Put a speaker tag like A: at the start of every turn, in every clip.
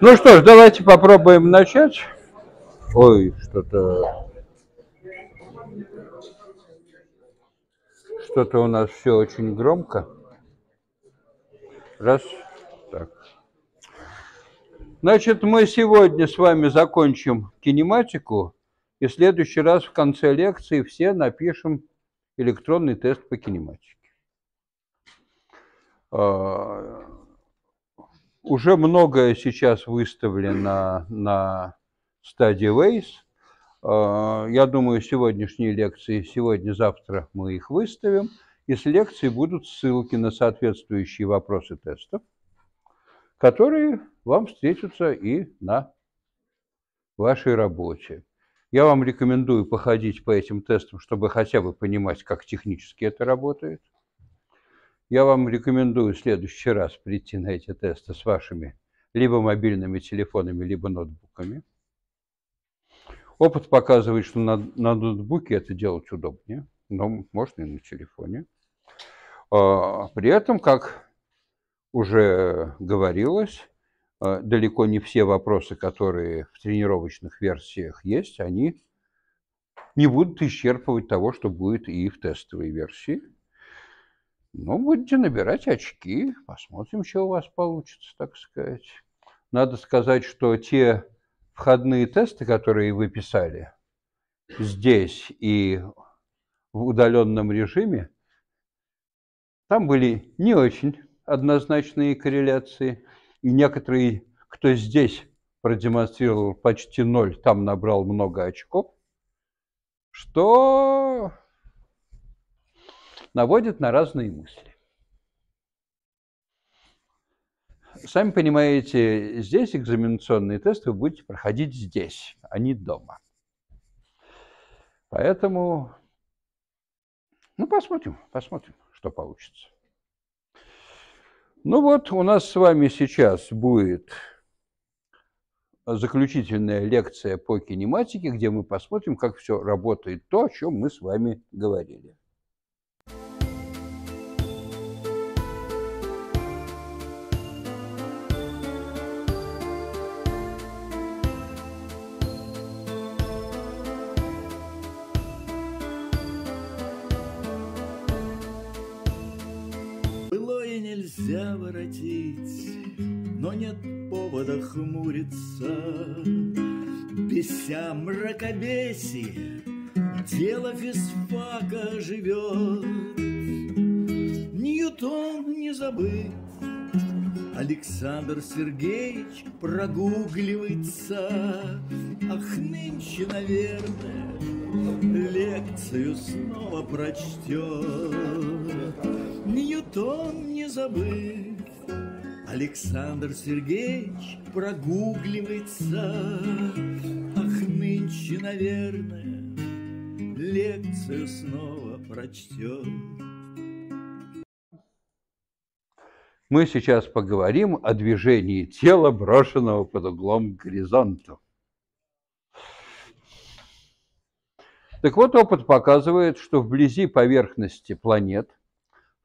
A: Ну что ж, давайте попробуем начать. Ой, что-то... Что-то у нас все очень громко. Раз. Так. Значит, мы сегодня с вами закончим кинематику, и в следующий раз в конце лекции все напишем электронный тест по кинематике. А, уже многое сейчас выставлено на стадии Ways. А, я думаю, сегодняшние лекции, сегодня-завтра мы их выставим. И с лекций будут ссылки на соответствующие вопросы тестов, которые вам встретятся и на вашей работе. Я вам рекомендую походить по этим тестам, чтобы хотя бы понимать, как технически это работает я вам рекомендую в следующий раз прийти на эти тесты с вашими либо мобильными телефонами, либо ноутбуками. Опыт показывает, что на, на ноутбуке это делать удобнее, но можно и на телефоне. А, при этом, как уже говорилось, а, далеко не все вопросы, которые в тренировочных версиях есть, они не будут исчерпывать того, что будет и в тестовой версии. Ну, будете набирать очки, посмотрим, что у вас получится, так сказать. Надо сказать, что те входные тесты, которые вы писали здесь и в удаленном режиме, там были не очень однозначные корреляции, и некоторые, кто здесь продемонстрировал почти ноль, там набрал много очков, что наводит на разные мысли. Сами понимаете, здесь экзаменационные тесты вы будете проходить здесь, а не дома. Поэтому, ну, посмотрим, посмотрим, что получится. Ну вот, у нас с вами сейчас будет заключительная лекция по кинематике, где мы посмотрим, как все работает то, о чем мы с вами говорили. нельзя воротить, Но нет повода хмуриться. Беся мракобесие, дело физфака живет. Ньютон не забыт, Александр Сергеевич прогугливается. Ах, нынче, наверное, лекцию снова прочтет. Ньютон не забыв, Александр Сергеевич прогугливается. Ах, нынче, наверное, лекцию снова прочтет. Мы сейчас поговорим о движении тела, брошенного под углом к горизонту. Так вот, опыт показывает, что вблизи поверхности планет –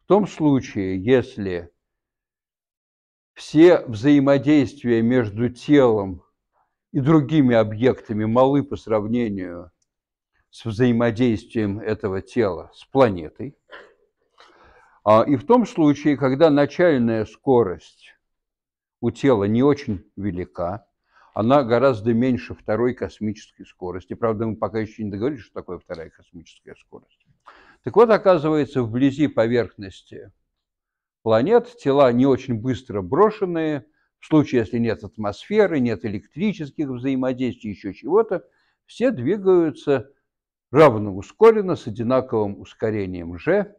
A: том случае, если все взаимодействия между телом и другими объектами малы по сравнению с взаимодействием этого тела с планетой. А, и в том случае, когда начальная скорость у тела не очень велика, она гораздо меньше второй космической скорости. Правда, мы пока еще не договорились, что такое вторая космическая скорость. Так вот, оказывается, вблизи поверхности планет тела не очень быстро брошенные, в случае, если нет атмосферы, нет электрических взаимодействий, еще чего-то, все двигаются равно ускоренно, с одинаковым ускорением g,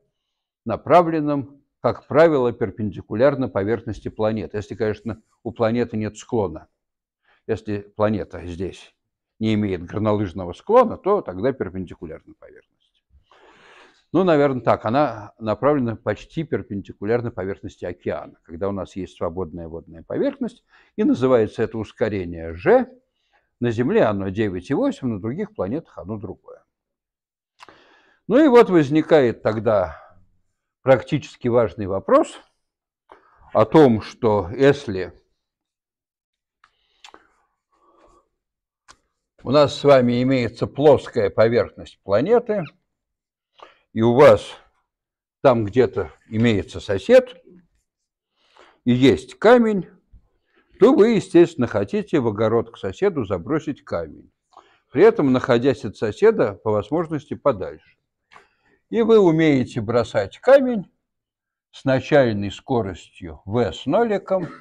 A: направленным, как правило, перпендикулярно поверхности планеты, если, конечно, у планеты нет склона. Если планета здесь не имеет горнолыжного склона, то тогда перпендикулярна поверхности. Ну, наверное, так. Она направлена почти перпендикулярно поверхности океана, когда у нас есть свободная водная поверхность, и называется это ускорение G. На Земле оно 9,8, на других планетах оно другое. Ну и вот возникает тогда практически важный вопрос о том, что если У нас с вами имеется плоская поверхность планеты, и у вас там где-то имеется сосед, и есть камень, то вы, естественно, хотите в огород к соседу забросить камень, при этом находясь от соседа по возможности подальше. И вы умеете бросать камень с начальной скоростью v с ноликом –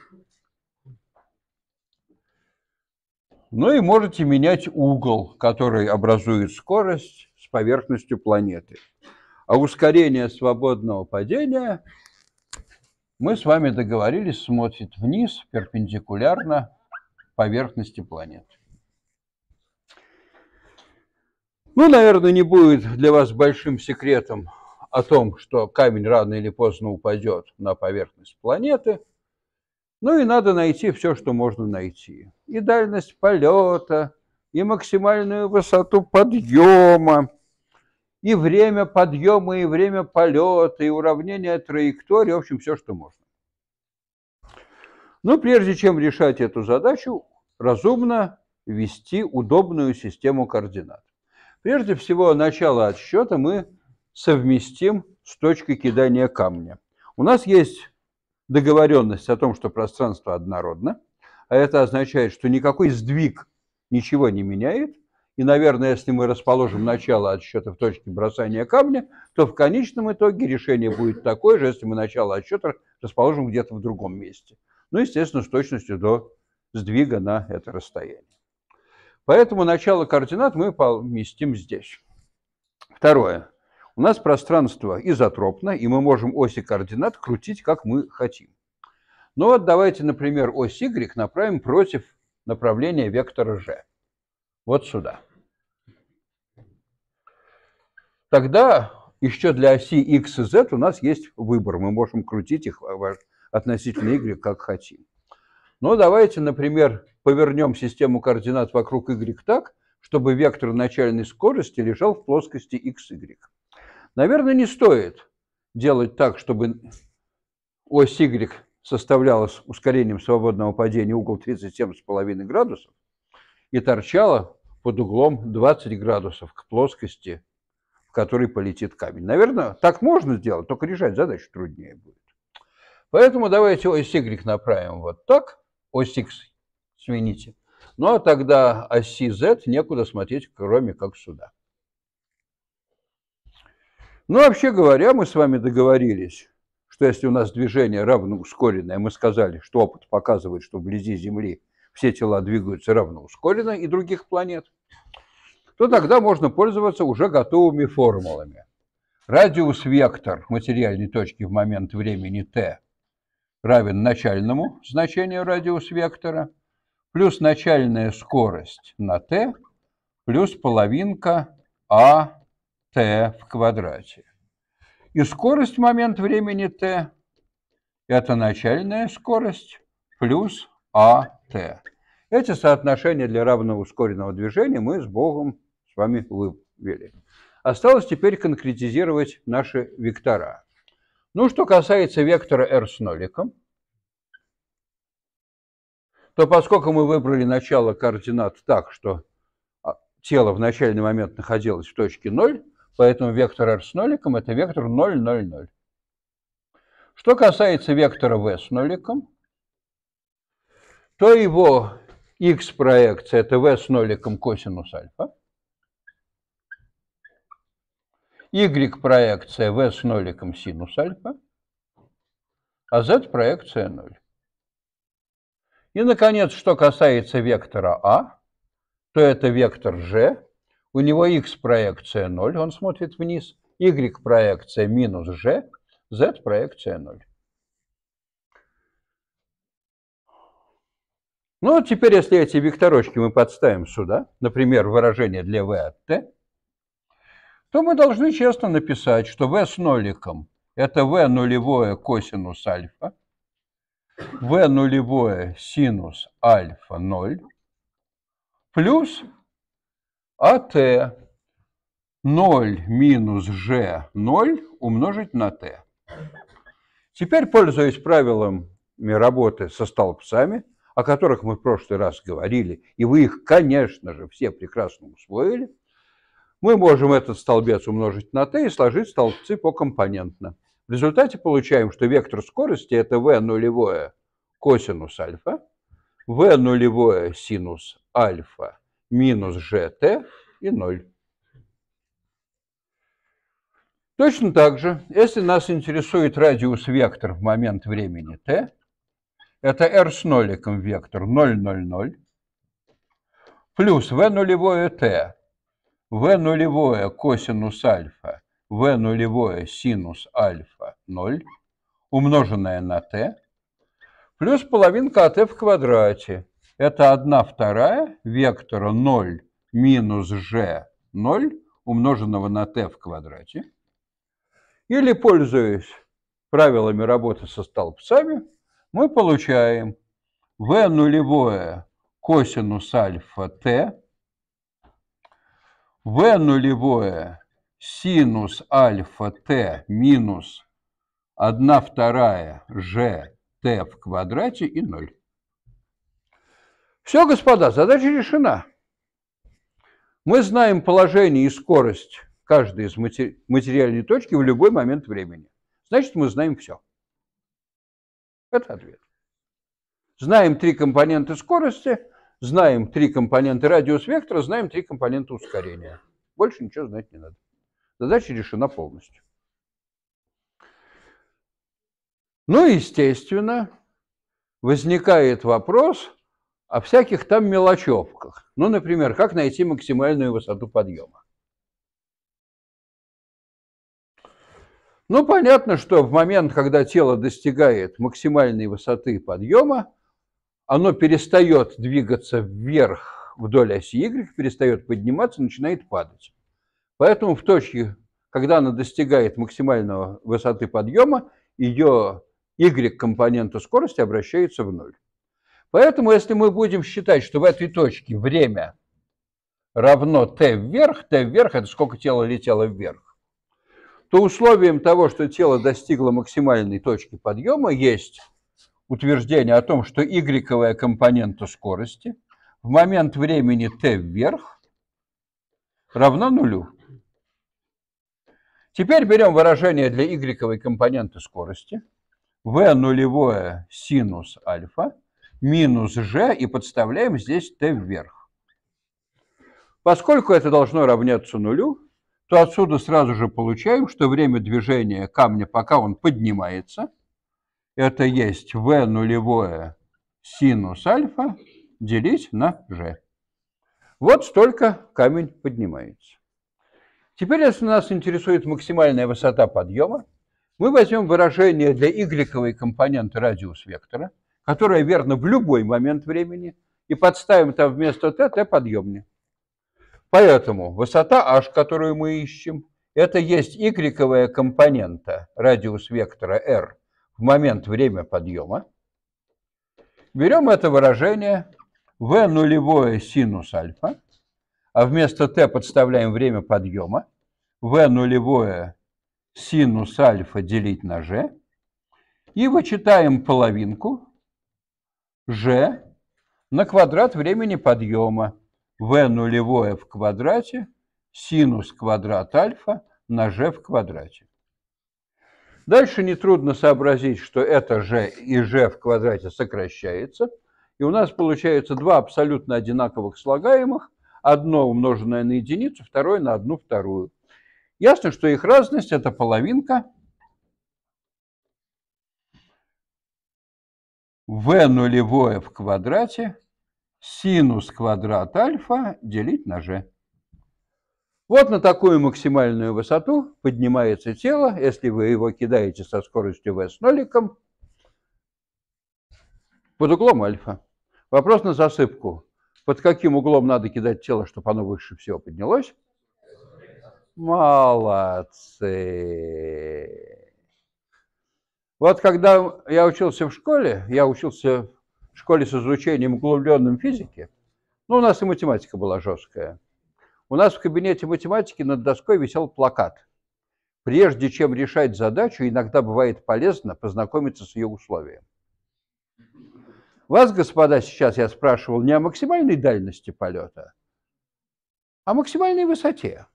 A: Ну и можете менять угол, который образует скорость с поверхностью планеты. А ускорение свободного падения мы с вами договорились, смотрит вниз перпендикулярно поверхности планеты. Ну, наверное, не будет для вас большим секретом о том, что камень рано или поздно упадет на поверхность планеты. Ну и надо найти все, что можно найти. И дальность полета, и максимальную высоту подъема, и время подъема, и время полета, и уравнение траектории, в общем, все, что можно. Но прежде чем решать эту задачу, разумно ввести удобную систему координат. Прежде всего, начало отсчета мы совместим с точкой кидания камня. У нас есть договоренность о том, что пространство однородно, а это означает, что никакой сдвиг ничего не меняет, и, наверное, если мы расположим начало отсчета в точке бросания камня, то в конечном итоге решение будет такое же, если мы начало отсчета расположим где-то в другом месте. Ну, естественно, с точностью до сдвига на это расстояние. Поэтому начало координат мы поместим здесь. Второе у нас пространство изотропно, и мы можем оси координат крутить, как мы хотим. Но ну вот давайте, например, ось y направим против направления вектора g. Вот сюда. Тогда еще для оси x и z у нас есть выбор. Мы можем крутить их относительно y, как хотим. Но ну, давайте, например, повернем систему координат вокруг y так, чтобы вектор начальной скорости лежал в плоскости xy. Наверное, не стоит делать так, чтобы ось Y составляла с ускорением свободного падения угол 37,5 градусов и торчала под углом 20 градусов к плоскости, в которой полетит камень. Наверное, так можно сделать, только решать задачу труднее будет. Поэтому давайте ось Y направим вот так, ось X смените. Ну а тогда оси Z некуда смотреть, кроме как сюда. Ну, вообще говоря, мы с вами договорились, что если у нас движение равноускоренное, мы сказали, что опыт показывает, что вблизи Земли все тела двигаются равноускоренно и других планет, то тогда можно пользоваться уже готовыми формулами. Радиус-вектор материальной точки в момент времени t равен начальному значению радиус-вектора плюс начальная скорость на t плюс половинка а t в квадрате. И скорость в момент времени t – это начальная скорость плюс at. А Эти соотношения для равного ускоренного движения мы с Богом с вами вывели. Осталось теперь конкретизировать наши вектора. Ну, что касается вектора r с ноликом, то поскольку мы выбрали начало координат так, что а, тело в начальный момент находилось в точке 0, Поэтому вектор r с ноликом – это вектор 0, 0, 0. Что касается вектора v с ноликом, то его x-проекция – это v с ноликом косинус альфа. y-проекция – v с ноликом синус альфа. А z-проекция – 0. И, наконец, что касается вектора a, а, то это вектор g у него x проекция 0, он смотрит вниз, y проекция минус g, z проекция 0. Ну, теперь, если эти векторочки мы подставим сюда, например, выражение для v от t, то мы должны честно написать, что v с ноликом – это v нулевое косинус альфа, v нулевое синус альфа 0, плюс АТ 0 минус Ж 0 умножить на Т. Теперь, пользуясь правилами работы со столбцами, о которых мы в прошлый раз говорили, и вы их, конечно же, все прекрасно усвоили, мы можем этот столбец умножить на t и сложить столбцы покомпонентно. В результате получаем, что вектор скорости это v нулевое косинус альфа, v нулевое синус альфа минус gt и 0. Точно так же, если нас интересует радиус-вектор в момент времени t, это r с ноликом вектор 0, 0, 0, плюс v нулевое t, v нулевое косинус альфа, v нулевое синус альфа 0, умноженное на t, плюс половинка от t в квадрате – это 1 вторая вектора 0 минус g 0 умноженного на t в квадрате. Или, пользуясь правилами работы со столбцами, мы получаем v нулевое косинус альфа t, v нулевое синус альфа t минус 1 вторая g t в квадрате и 0. Все, господа, задача решена. Мы знаем положение и скорость каждой из материальной точки в любой момент времени. Значит, мы знаем все. Это ответ. Знаем три компонента скорости, знаем три компонента радиус вектора, знаем три компонента ускорения. Больше ничего знать не надо. Задача решена полностью. Ну естественно, возникает вопрос, о всяких там мелочевках. Ну, например, как найти максимальную высоту подъема. Ну, понятно, что в момент, когда тело достигает максимальной высоты подъема, оно перестает двигаться вверх вдоль оси Y, перестает подниматься, начинает падать. Поэтому в точке, когда она достигает максимального высоты подъема, ее Y-компонента скорости обращается в ноль. Поэтому, если мы будем считать, что в этой точке время равно t вверх, t вверх – это сколько тело летело вверх, то условием того, что тело достигло максимальной точки подъема, есть утверждение о том, что y компонента скорости в момент времени t вверх равна нулю. Теперь берем выражение для y компоненты скорости. v нулевое синус альфа – минус g и подставляем здесь t вверх. Поскольку это должно равняться нулю, то отсюда сразу же получаем, что время движения камня, пока он поднимается, это есть v нулевое синус альфа делить на g. Вот столько камень поднимается. Теперь, если нас интересует максимальная высота подъема, мы возьмем выражение для y компонента радиус вектора – которая верна в любой момент времени, и подставим там вместо т подъемник. Поэтому высота h, которую мы ищем, это есть y компонента, радиус вектора r, в момент время подъема. Берем это выражение v нулевое синус альфа, а вместо t подставляем время подъема, v нулевое синус альфа делить на g, и вычитаем половинку G на квадрат времени подъема. V нулевое в квадрате синус квадрат альфа на G в квадрате. Дальше нетрудно сообразить, что это G и G в квадрате сокращается. И у нас получается два абсолютно одинаковых слагаемых. Одно умноженное на единицу, второе на одну вторую. Ясно, что их разность – это половинка v нулевое в квадрате синус квадрат альфа делить на g. Вот на такую максимальную высоту поднимается тело, если вы его кидаете со скоростью v с ноликом под углом альфа. Вопрос на засыпку. Под каким углом надо кидать тело, чтобы оно выше всего поднялось? Молодцы! Вот когда я учился в школе, я учился в школе с изучением углубленным физики, ну, у нас и математика была жесткая. У нас в кабинете математики над доской висел плакат. Прежде чем решать задачу, иногда бывает полезно познакомиться с ее условием. Вас, господа, сейчас я спрашивал не о максимальной дальности полета, а о максимальной высоте.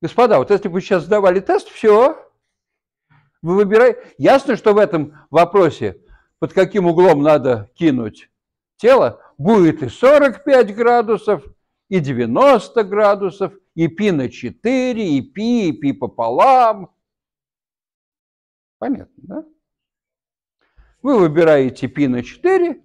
A: Господа, вот если бы вы сейчас сдавали тест, все, вы выбираете. Ясно, что в этом вопросе, под каким углом надо кинуть тело, будет и 45 градусов, и 90 градусов, и пи на 4, и пи, и пи пополам. Понятно, да? Вы выбираете пи на 4,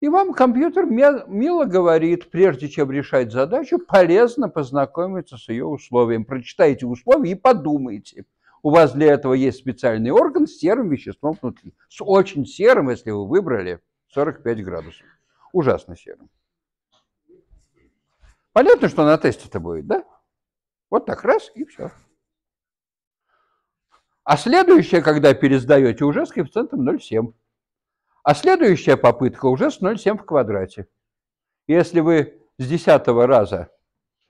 A: и вам компьютер мило говорит, прежде чем решать задачу, полезно познакомиться с ее условием. Прочитайте условия и подумайте – у вас для этого есть специальный орган с серым веществом внутри. С очень серым, если вы выбрали 45 градусов. Ужасно серым. Понятно, что на тесте это будет, да? Вот так раз и все. А следующее, когда пересдаете, уже с коэффициентом 0,7. А следующая попытка уже с 0,7 в квадрате. Если вы с десятого раза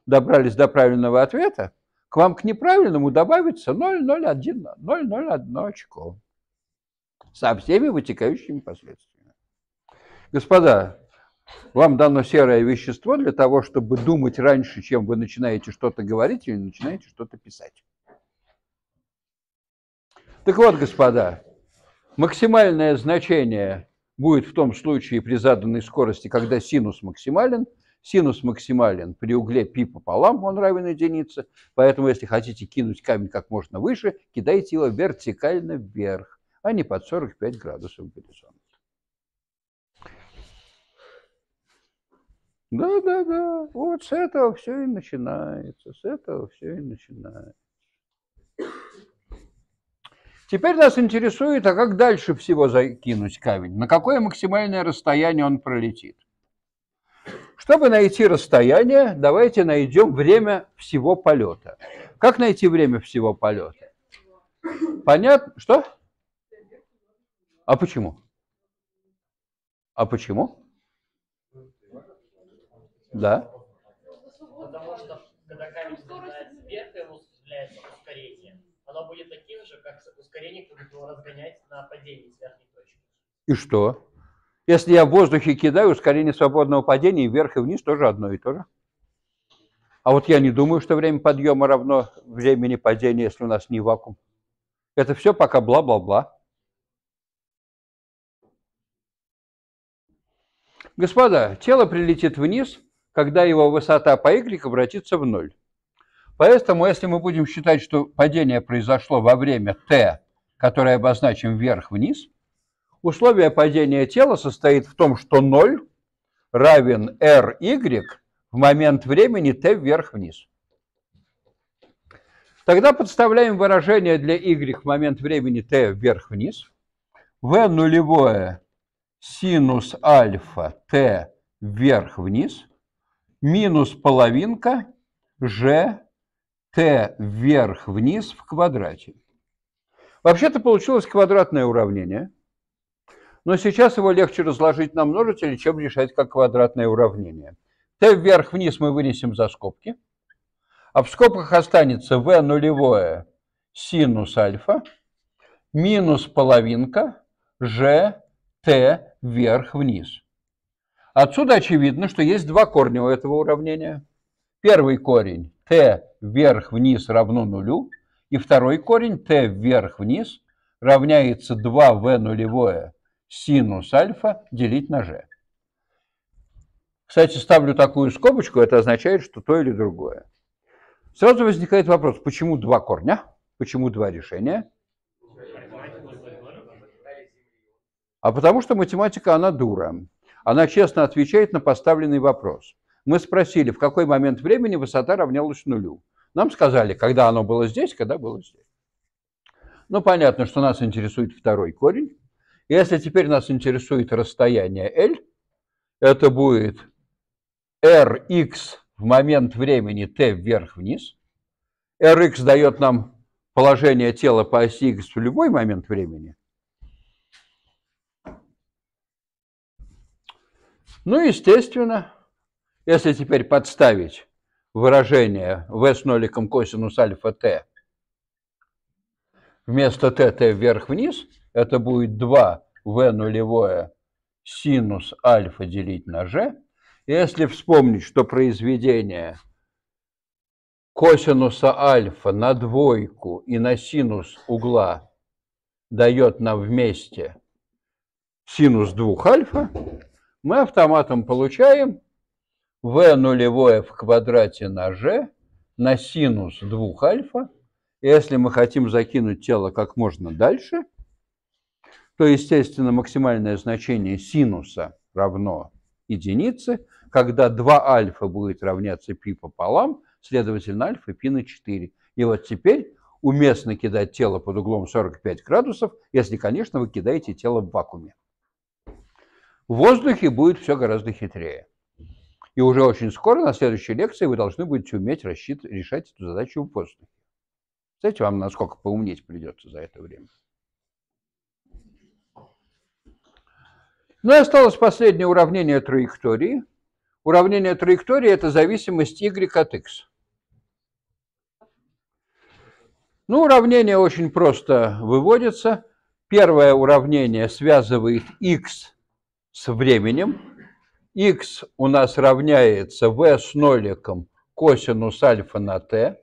A: добрались до правильного ответа, к вам к неправильному добавится 0,01, 0,01 очко со всеми вытекающими последствиями. Господа, вам дано серое вещество для того, чтобы думать раньше, чем вы начинаете что-то говорить или начинаете что-то писать. Так вот, господа, максимальное значение будет в том случае при заданной скорости, когда синус максимален – Синус максимален при угле π пополам, он равен единице. Поэтому, если хотите кинуть камень как можно выше, кидайте его вертикально вверх, а не под 45 градусов горизонта. Да, да, да. Вот с этого все и начинается. С этого все и начинается. Теперь нас интересует, а как дальше всего закинуть камень? На какое максимальное расстояние он пролетит? Чтобы найти расстояние, давайте найдем время всего полета. Как найти время всего полета? Понятно? Что? А почему? А почему? Да. Потому что когда камень начинает вверх, и осуществляется ускорение, оно будет таким же, как ускорение, которое было разгонять на падении с верхней точки. И что? Если я в воздухе кидаю, ускорение свободного падения вверх и вниз тоже одно и то же. А вот я не думаю, что время подъема равно времени падения, если у нас не вакуум. Это все пока бла-бла-бла. Господа, тело прилетит вниз, когда его высота по y обратится в ноль. Поэтому, если мы будем считать, что падение произошло во время t, которое обозначим вверх-вниз, Условие падения тела состоит в том, что 0 равен ry в момент времени t вверх-вниз. Тогда подставляем выражение для y в момент времени t вверх-вниз. v нулевое синус альфа t вверх-вниз минус половинка g t вверх-вниз в квадрате. Вообще-то получилось квадратное уравнение – но сейчас его легче разложить на множители, чем решать как квадратное уравнение. t вверх-вниз мы вынесем за скобки, а в скобках останется v нулевое синус альфа минус половинка g t вверх-вниз. Отсюда очевидно, что есть два корня у этого уравнения. Первый корень t вверх-вниз равно нулю, и второй корень t вверх-вниз равняется 2v нулевое синус альфа делить на g. Кстати, ставлю такую скобочку, это означает, что то или другое. Сразу возникает вопрос, почему два корня, почему два решения? А потому что математика, она дура. Она честно отвечает на поставленный вопрос. Мы спросили, в какой момент времени высота равнялась нулю. Нам сказали, когда оно было здесь, когда было здесь. Ну, понятно, что нас интересует второй корень. Если теперь нас интересует расстояние L, это будет Rx в момент времени t вверх-вниз. Rx дает нам положение тела по оси x в любой момент времени. Ну, естественно, если теперь подставить выражение v с ноликом косинус альфа t вместо t, t вверх-вниз – это будет 2 v нулевое синус альфа делить на g. Если вспомнить, что произведение косинуса альфа на двойку и на синус угла дает нам вместе синус 2 альфа, мы автоматом получаем v нулевое в квадрате на g на синус 2 альфа. Если мы хотим закинуть тело как можно дальше – то, естественно, максимальное значение синуса равно единице, когда 2 альфа будет равняться π пополам, следовательно, альфа π на 4. И вот теперь уместно кидать тело под углом 45 градусов, если, конечно, вы кидаете тело в вакууме. В воздухе будет все гораздо хитрее. И уже очень скоро, на следующей лекции, вы должны будете уметь рассчит... решать эту задачу в воздухе. Кстати, вам насколько поумнеть придется за это время. Ну и осталось последнее уравнение траектории. Уравнение траектории – это зависимость y от x. Ну, уравнение очень просто выводится. Первое уравнение связывает x с временем. x у нас равняется v с ноликом косинус альфа на t.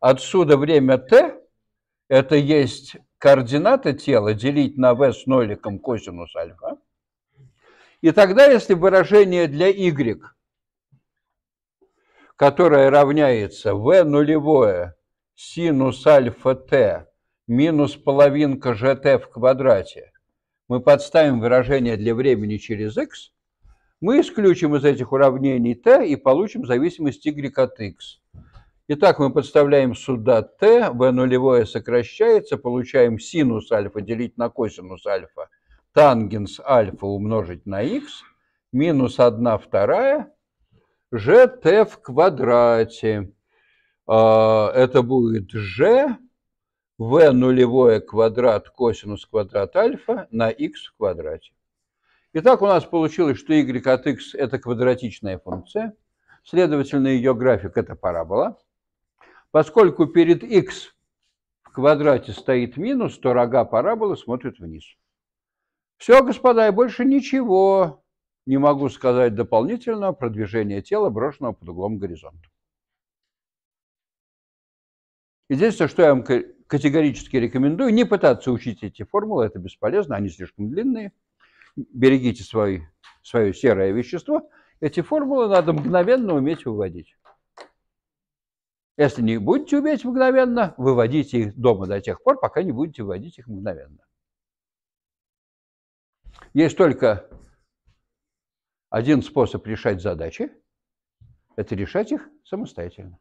A: Отсюда время t – это есть координаты тела делить на v с ноликом косинус альфа. И тогда, если выражение для y, которое равняется v нулевое синус альфа t минус половинка gt в квадрате, мы подставим выражение для времени через x, мы исключим из этих уравнений t и получим зависимость y от x. Итак, мы подставляем сюда t, v нулевое сокращается, получаем синус альфа делить на косинус альфа – тангенс альфа умножить на х минус 1 вторая gt в квадрате. А, это будет g в нулевое квадрат косинус квадрат альфа на х в квадрате. Итак, у нас получилось, что y от x – это квадратичная функция. Следовательно, ее график – это парабола. Поскольку перед x в квадрате стоит минус, то рога параболы смотрят вниз. Все, господа, и больше ничего не могу сказать дополнительно про движение тела, брошенного под углом горизонта. Единственное, что я вам категорически рекомендую, не пытаться учить эти формулы, это бесполезно, они слишком длинные. Берегите свои, свое серое вещество. Эти формулы надо мгновенно уметь выводить. Если не будете уметь мгновенно, выводите их дома до тех пор, пока не будете выводить их мгновенно. Есть только один способ решать задачи – это решать их самостоятельно.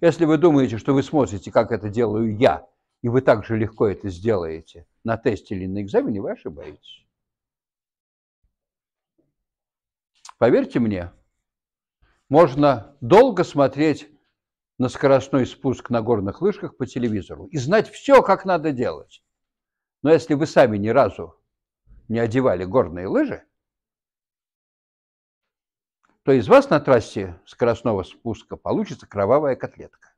A: Если вы думаете, что вы смотрите, как это делаю я, и вы так же легко это сделаете на тесте или на экзамене, вы ошибаетесь. Поверьте мне, можно долго смотреть на скоростной спуск на горных лыжках по телевизору и знать все, как надо делать. Но если вы сами ни разу не одевали горные лыжи, то из вас на трассе скоростного спуска получится кровавая котлетка.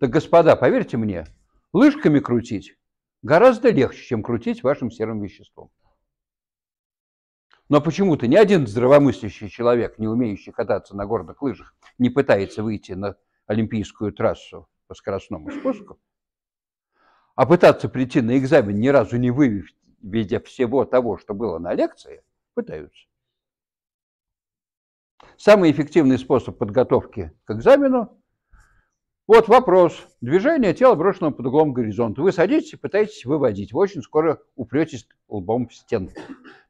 A: Так, господа, поверьте мне, лыжками крутить гораздо легче, чем крутить вашим серым веществом. Но почему-то ни один здравомыслящий человек, не умеющий кататься на горных лыжах, не пытается выйти на олимпийскую трассу по скоростному спуску, а пытаться прийти на экзамен, ни разу не выведя всего того, что было на лекции, пытаются. Самый эффективный способ подготовки к экзамену – вот вопрос. Движение тела, брошенного под углом горизонта. Вы садитесь и пытаетесь выводить. Вы очень скоро упретесь лбом в стенку.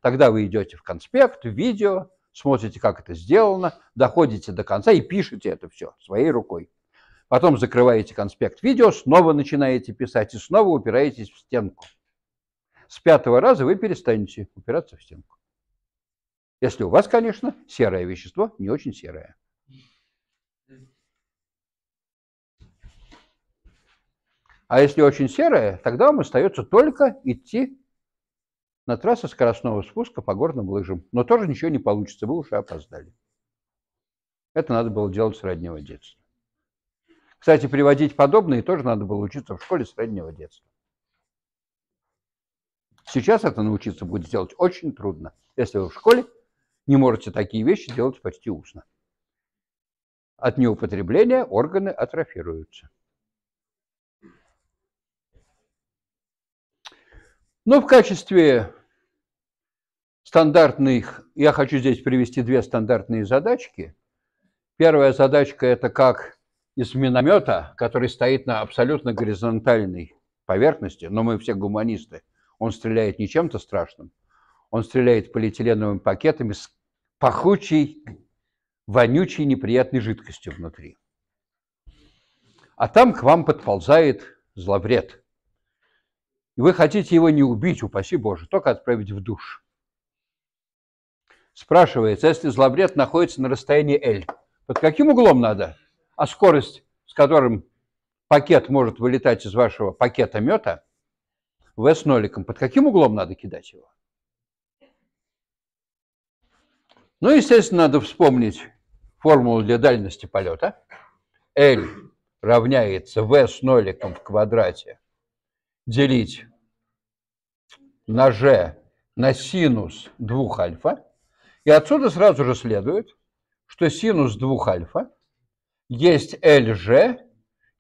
A: Тогда вы идете в конспект, в видео, смотрите, как это сделано, доходите до конца и пишете это все своей рукой. Потом закрываете конспект видео, снова начинаете писать и снова упираетесь в стенку. С пятого раза вы перестанете упираться в стенку. Если у вас, конечно, серое вещество, не очень серое. А если очень серое, тогда вам остается только идти на трассу скоростного спуска по горным лыжам. Но тоже ничего не получится, вы уже опоздали. Это надо было делать с раннего детства. Кстати, приводить подобные тоже надо было учиться в школе среднего детства. Сейчас это научиться будет делать очень трудно, если вы в школе не можете такие вещи делать почти устно. От неупотребления органы атрофируются. Но в качестве стандартных, я хочу здесь привести две стандартные задачки. Первая задачка – это как из миномета, который стоит на абсолютно горизонтальной поверхности, но мы все гуманисты, он стреляет не чем-то страшным, он стреляет полиэтиленовыми пакетами с пахучей, вонючей, неприятной жидкостью внутри. А там к вам подползает зловред. И вы хотите его не убить, упаси Боже, только отправить в душ. Спрашивается, если зловред находится на расстоянии L, под каким углом надо а скорость, с которым пакет может вылетать из вашего пакета мета, V с ноликом, под каким углом надо кидать его? Ну, естественно, надо вспомнить формулу для дальности полета. L равняется V с ноликом в квадрате делить на G на синус 2 альфа. И отсюда сразу же следует, что синус 2 альфа есть LG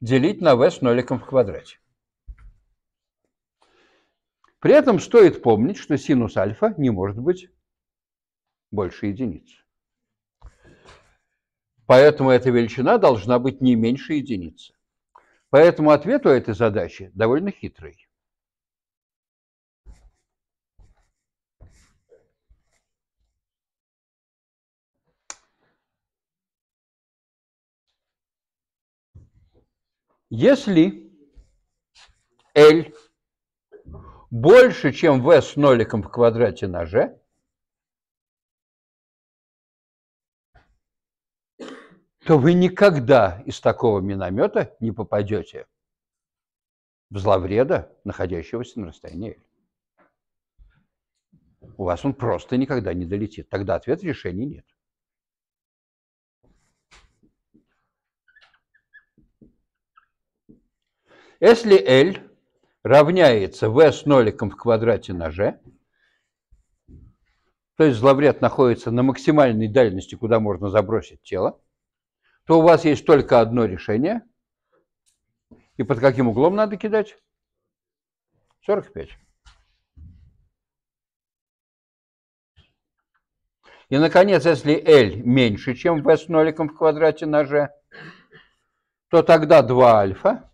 A: делить на V с ноликом в квадрате. При этом стоит помнить, что синус альфа не может быть больше единицы. Поэтому эта величина должна быть не меньше единицы. Поэтому ответ у этой задачи довольно хитрый. Если L больше, чем V с ноликом в квадрате на G, то вы никогда из такого миномета не попадете в зловреда, находящегося на расстоянии L. У вас он просто никогда не долетит. Тогда ответ решения нет. Если L равняется V с ноликом в квадрате на G, то есть зловред находится на максимальной дальности, куда можно забросить тело, то у вас есть только одно решение. И под каким углом надо кидать? 45. И, наконец, если L меньше, чем V с ноликом в квадрате на G, то тогда 2 альфа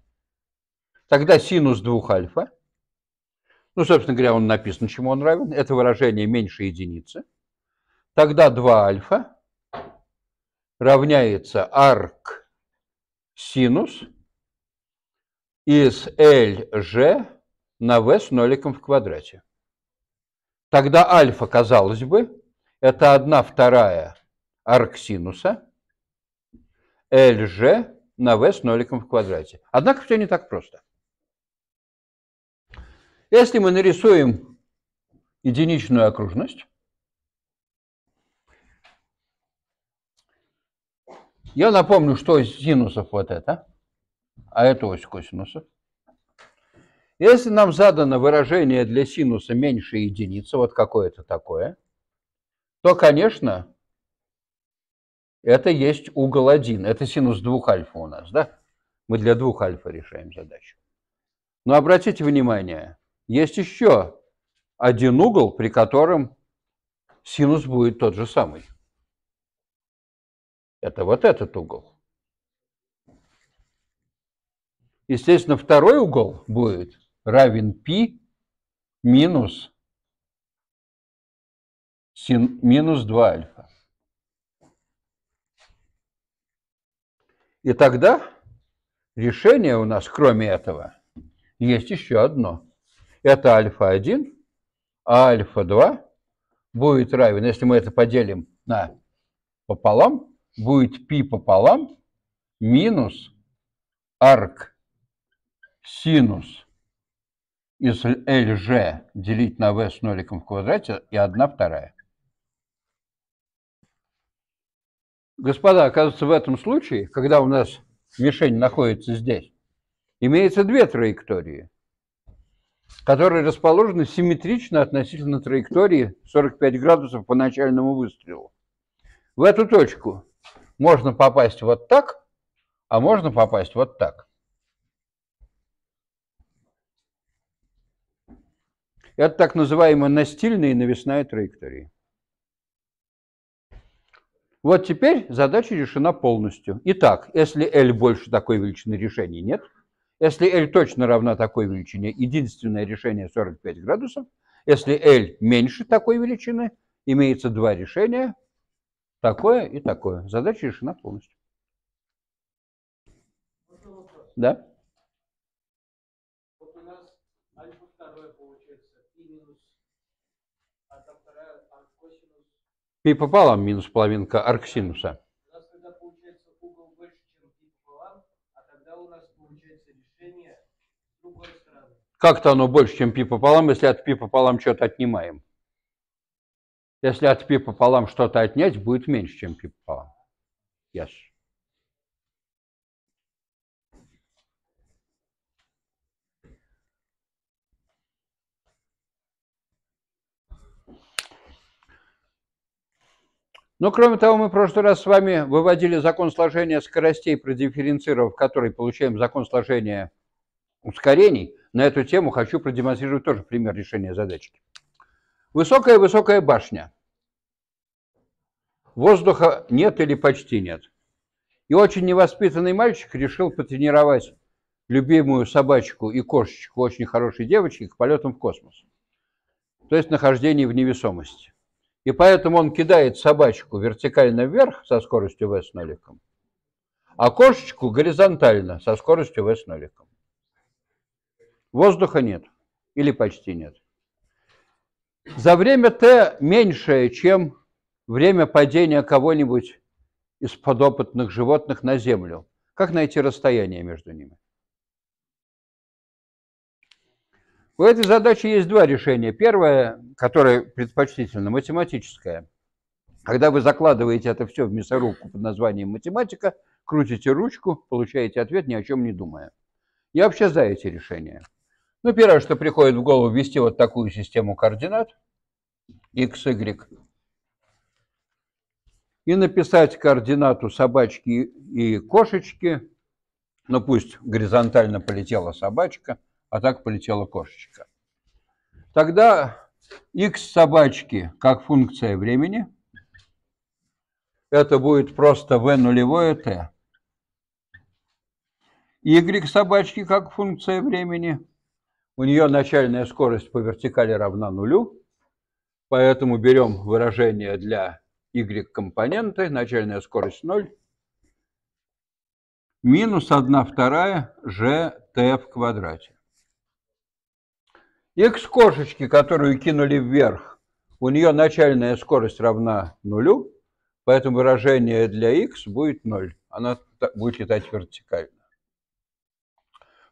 A: Тогда синус 2 альфа, ну, собственно говоря, он написан, чему он равен, это выражение меньше единицы. Тогда 2 альфа равняется арк синус из LG на V с ноликом в квадрате. Тогда альфа, казалось бы, это 1 вторая арк синуса LG на V с ноликом в квадрате. Однако все не так просто. Если мы нарисуем единичную окружность, я напомню, что синусов вот это, а это ось косинусов. Если нам задано выражение для синуса меньше единицы, вот какое-то такое, то, конечно, это есть угол 1. Это синус 2 альфа у нас, да? Мы для двух альфа решаем задачу. Но обратите внимание, есть еще один угол, при котором синус будет тот же самый. Это вот этот угол. Естественно, второй угол будет равен π минус, син, минус 2 альфа. И тогда решение у нас, кроме этого, есть еще одно – это альфа-1, а альфа-2 будет равен, если мы это поделим на пополам, будет пи пополам минус арк синус из LG делить на V с ноликом в квадрате и 1 вторая. Господа, оказывается, в этом случае, когда у нас мишень находится здесь, имеется две траектории – которые расположены симметрично относительно траектории 45 градусов по начальному выстрелу. В эту точку можно попасть вот так, а можно попасть вот так. Это так называемая настильная и навесная траектории. Вот теперь задача решена полностью. Итак, если L больше такой величины решения нет – если L точно равна такой величине, единственное решение 45 градусов. Если L меньше такой величины, имеется два решения, такое и такое. Задача решена полностью. Да? И пополам минус половинка арксинуса. Как-то оно больше, чем пи пополам, если от пи пополам что-то отнимаем. Если от пи пополам что-то отнять, будет меньше, чем пи пополам. Yes. Ну, кроме того, мы в прошлый раз с вами выводили закон сложения скоростей, продифференцировав который получаем закон сложения ускорений – на эту тему хочу продемонстрировать тоже пример решения задачки. Высокая-высокая башня. Воздуха нет или почти нет. И очень невоспитанный мальчик решил потренировать любимую собачку и кошечку очень хорошей девочки к полетам в космос. То есть нахождение в невесомости. И поэтому он кидает собачку вертикально вверх со скоростью v с ноликом, а кошечку горизонтально со скоростью v с ноликом воздуха нет или почти нет. За время Т меньшее, чем время падения кого-нибудь из подопытных животных на Землю. Как найти расстояние между ними? У этой задачи есть два решения. Первое, которое предпочтительно, математическое. Когда вы закладываете это все в мясорубку под названием математика, крутите ручку, получаете ответ, ни о чем не думая. Я вообще за эти решения. Ну, первое, что приходит в голову, ввести вот такую систему координат, x, y, и написать координату собачки и кошечки. Ну, пусть горизонтально полетела собачка, а так полетела кошечка. Тогда x собачки как функция времени, это будет просто v нулевое t. y собачки как функция времени – у нее начальная скорость по вертикали равна нулю, поэтому берем выражение для y-компоненты, начальная скорость 0, минус 1 вторая gt в квадрате. x кошечки, которую кинули вверх, у нее начальная скорость равна нулю, поэтому выражение для x будет 0. Она будет летать вертикально.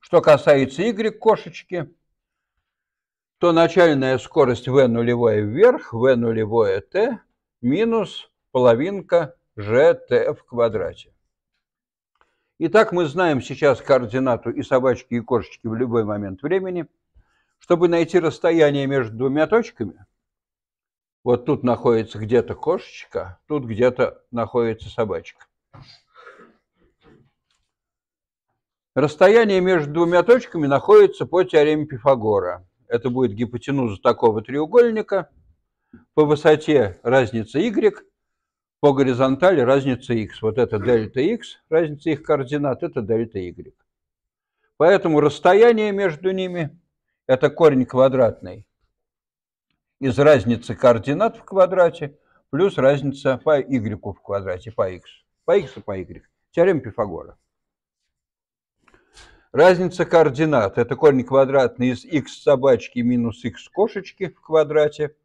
A: Что касается Y-кошечки, то начальная скорость V нулевое вверх, V нулевое t минус половинка gt в квадрате. Итак, мы знаем сейчас координату и собачки, и кошечки в любой момент времени. Чтобы найти расстояние между двумя точками, вот тут находится где-то кошечка, тут где-то находится собачка. Расстояние между двумя точками находится по теореме Пифагора. Это будет гипотенуза такого треугольника. По высоте разница y, по горизонтали разница x. Вот это дельта x, разница их координат, это дельта y. Поэтому расстояние между ними – это корень квадратный из разницы координат в квадрате плюс разница по y в квадрате, по x. По x и по y. Теорема Пифагора. Разница координат – это корень квадратный из x собачки минус x кошечки в квадрате.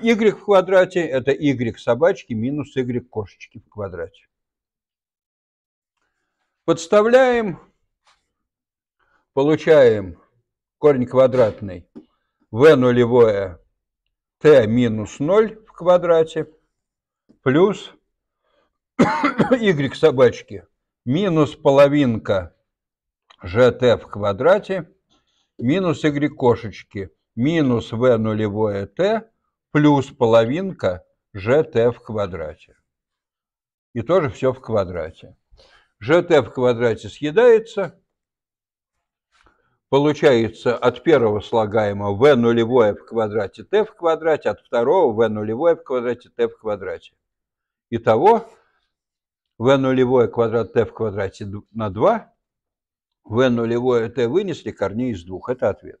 A: y в квадрате – это y собачки минус y кошечки в квадрате. Подставляем, получаем корень квадратный v нулевое t минус 0 в квадрате плюс y собачки – минус половинка gt в квадрате минус y кошечки минус в нулевое т плюс половинка gt в квадрате. И тоже все в квадрате. gt в квадрате съедается, получается от первого слагаемого в нулевое в квадрате т в квадрате, от второго в нулевое в квадрате т в квадрате. Итого v нулевое квадрат t в квадрате на 2, v нулевое t вынесли, корни из двух. Это ответ.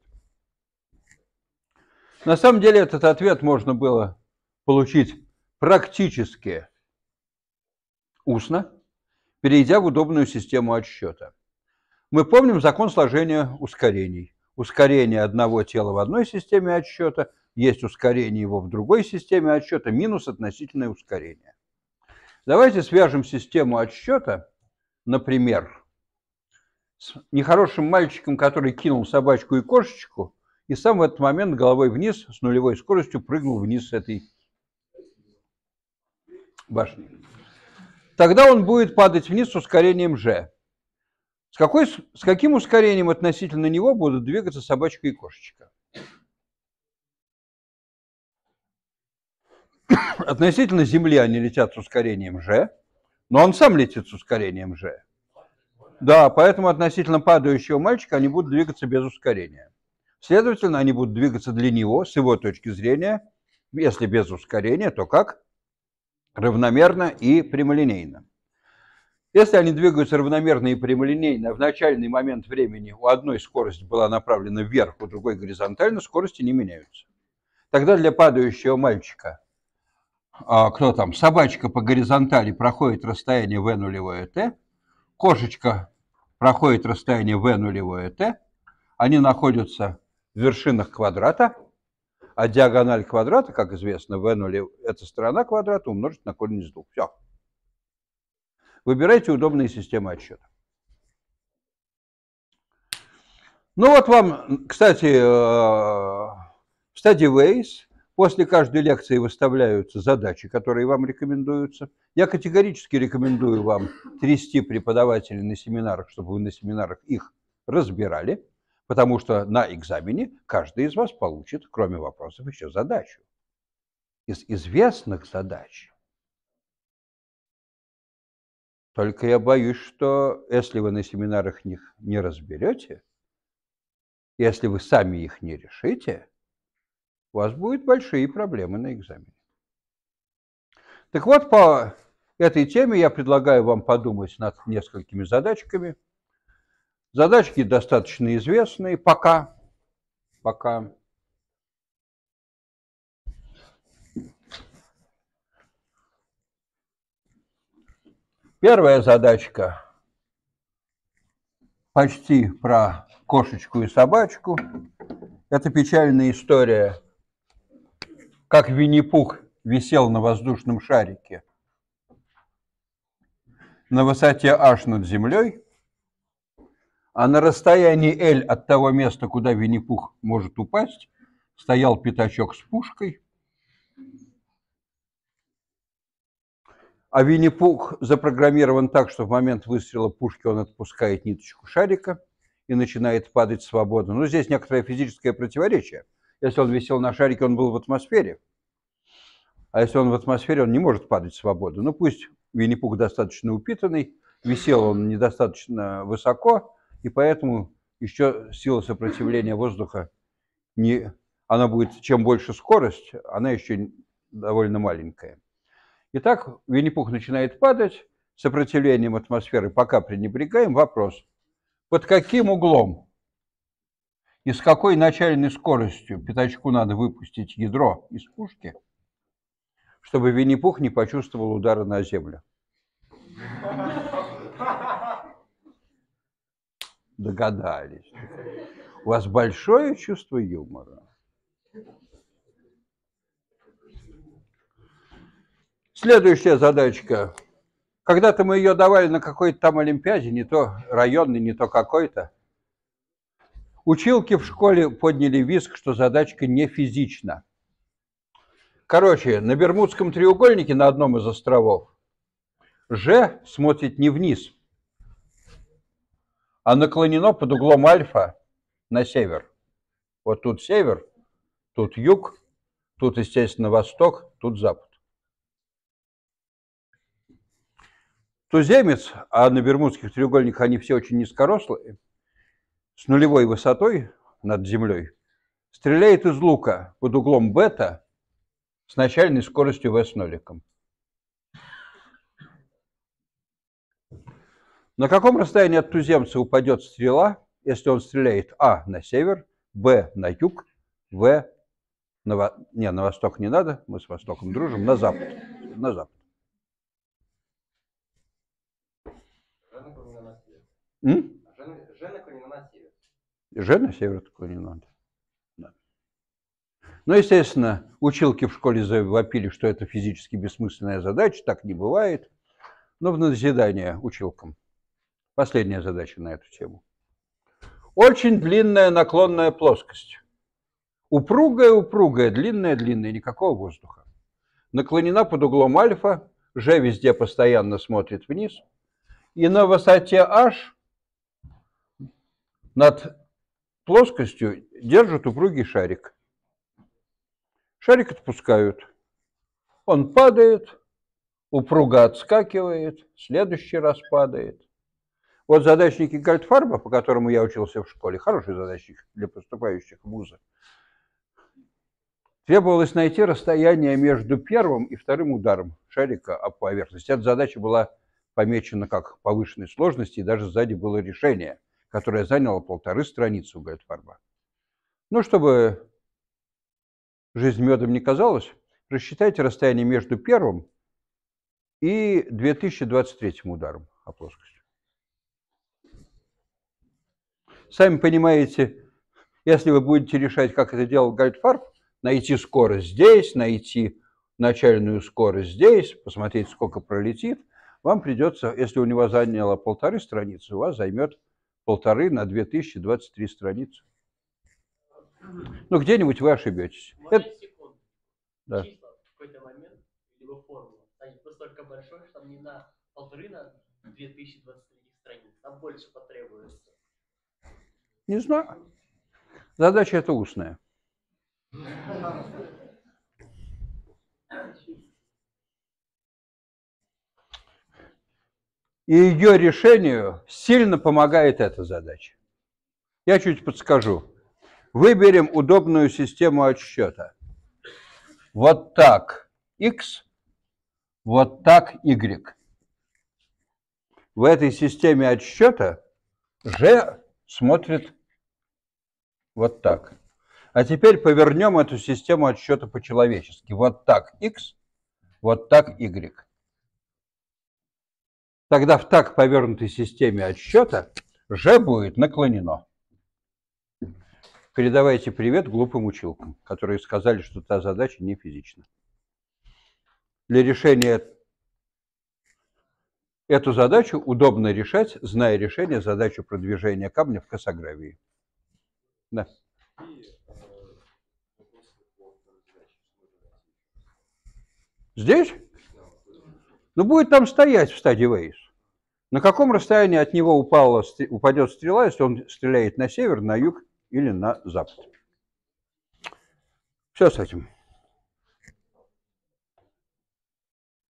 A: На самом деле этот ответ можно было получить практически устно, перейдя в удобную систему отсчета. Мы помним закон сложения ускорений. Ускорение одного тела в одной системе отсчета, есть ускорение его в другой системе отсчета, минус относительное ускорение. Давайте свяжем систему отсчета, например, с нехорошим мальчиком, который кинул собачку и кошечку, и сам в этот момент головой вниз с нулевой скоростью прыгнул вниз с этой башни. Тогда он будет падать вниз с ускорением g. С, какой, с каким ускорением относительно него будут двигаться собачка и кошечка? Относительно Земли они летят с ускорением g, но он сам летит с ускорением g. Да, поэтому относительно падающего мальчика они будут двигаться без ускорения. Следовательно, они будут двигаться для него, с его точки зрения, если без ускорения, то как? Равномерно и прямолинейно. Если они двигаются равномерно и прямолинейно, в начальный момент времени у одной скорости была направлена вверх, у другой горизонтально, скорости не меняются. Тогда для падающего мальчика а кто там, собачка по горизонтали проходит расстояние в нулевое t, кошечка проходит расстояние v нулевое t, они находятся в вершинах квадрата, а диагональ квадрата, как известно, v нуле – это сторона квадрата умножить на корень из двух. Все. Выбирайте удобные системы отсчета. Ну вот вам, кстати, в э, стадии Ways После каждой лекции выставляются задачи, которые вам рекомендуются. Я категорически рекомендую вам трясти преподавателей на семинарах, чтобы вы на семинарах их разбирали, потому что на экзамене каждый из вас получит, кроме вопросов, еще задачу. Из известных задач. Только я боюсь, что если вы на семинарах их не разберете, если вы сами их не решите – у вас будут большие проблемы на экзамене. Так вот, по этой теме я предлагаю вам подумать над несколькими задачками. Задачки достаточно известные пока. Пока. Первая задачка почти про кошечку и собачку. Это печальная история как Винни-Пух висел на воздушном шарике. На высоте h над землей, а на расстоянии L от того места, куда Винни-Пух может упасть, стоял пятачок с пушкой, а Винни-Пух запрограммирован так, что в момент выстрела пушки он отпускает ниточку шарика и начинает падать свободно. Но здесь некоторое физическое противоречие – если он висел на шарике, он был в атмосфере. А если он в атмосфере, он не может падать в свободу. Ну пусть Винни-Пух достаточно упитанный, висел он недостаточно высоко, и поэтому еще сила сопротивления воздуха не... Она будет, чем больше скорость, она еще довольно маленькая. Итак, Винни-Пух начинает падать, сопротивлением атмосферы пока пренебрегаем. Вопрос, под каким углом и с какой начальной скоростью пятачку надо выпустить ядро из пушки, чтобы Винни-Пух не почувствовал удара на землю. Догадались. У вас большое чувство юмора. Следующая задачка. Когда-то мы ее давали на какой-то там Олимпиаде, не то районный, не то какой-то. Училки в школе подняли виск, что задачка не физична. Короче, на Бермудском треугольнике на одном из островов Ж смотрит не вниз, а наклонено под углом альфа на север. Вот тут север, тут юг, тут, естественно, восток, тут запад. Туземец, а на Бермудских треугольниках они все очень низкорослые, с нулевой высотой над землей стреляет из лука под углом бета с начальной скоростью v с ноликом. На каком расстоянии от туземца упадет стрела, если он стреляет а на север, б на юг, в на, во... не, на восток не надо, мы с востоком дружим, на запад. На запад. М? Же на севера такого не надо. Да. Но, ну, естественно, училки в школе завопили, что это физически бессмысленная задача, так не бывает. Но в назидание училкам. Последняя задача на эту тему. Очень длинная наклонная плоскость. Упругая-упругая, длинная-длинная, никакого воздуха. Наклонена под углом альфа, Ж везде постоянно смотрит вниз. И на высоте H над плоскостью держат упругий шарик. Шарик отпускают. Он падает, упруга отскакивает, следующий раз падает. Вот задачники Гальдфарба, по которому я учился в школе, хороший задачник для поступающих в вузы, требовалось найти расстояние между первым и вторым ударом шарика об поверхность. Эта задача была помечена как повышенной сложности, и даже сзади было решение которая заняла полторы страницы у Гольдфарба. Но ну, чтобы жизнь медом не казалась, рассчитайте расстояние между первым и 2023 ударом о плоскости. Сами понимаете, если вы будете решать, как это делал Гальтфарб, найти скорость здесь, найти начальную скорость здесь, посмотреть, сколько пролетит, вам придется, если у него заняло полторы страницы, у вас займет полторы на две тысячи двадцать три страницы. Ну, где-нибудь вы ошибетесь. Можно Это... секунду? Да. Числа в большой, что там не на полторы на 2023 страниц, А больше потребуется. Не знаю. Задача это устная. И ее решению сильно помогает эта задача. Я чуть подскажу. Выберем удобную систему отсчета. Вот так x, вот так y. В этой системе отсчета g смотрит вот так. А теперь повернем эту систему отсчета по-человечески. Вот так x, вот так y. Тогда в так повернутой системе отсчета же будет наклонено. Передавайте привет глупым училкам, которые сказали, что та задача не физична. Для решения эту задачу удобно решать, зная решение задачи продвижения камня в косогравии. Да. Здесь? Ну, будет там стоять в стадии Вейс. На каком расстоянии от него упала, упадет стрела, если он стреляет на север, на юг или на запад? Все с этим.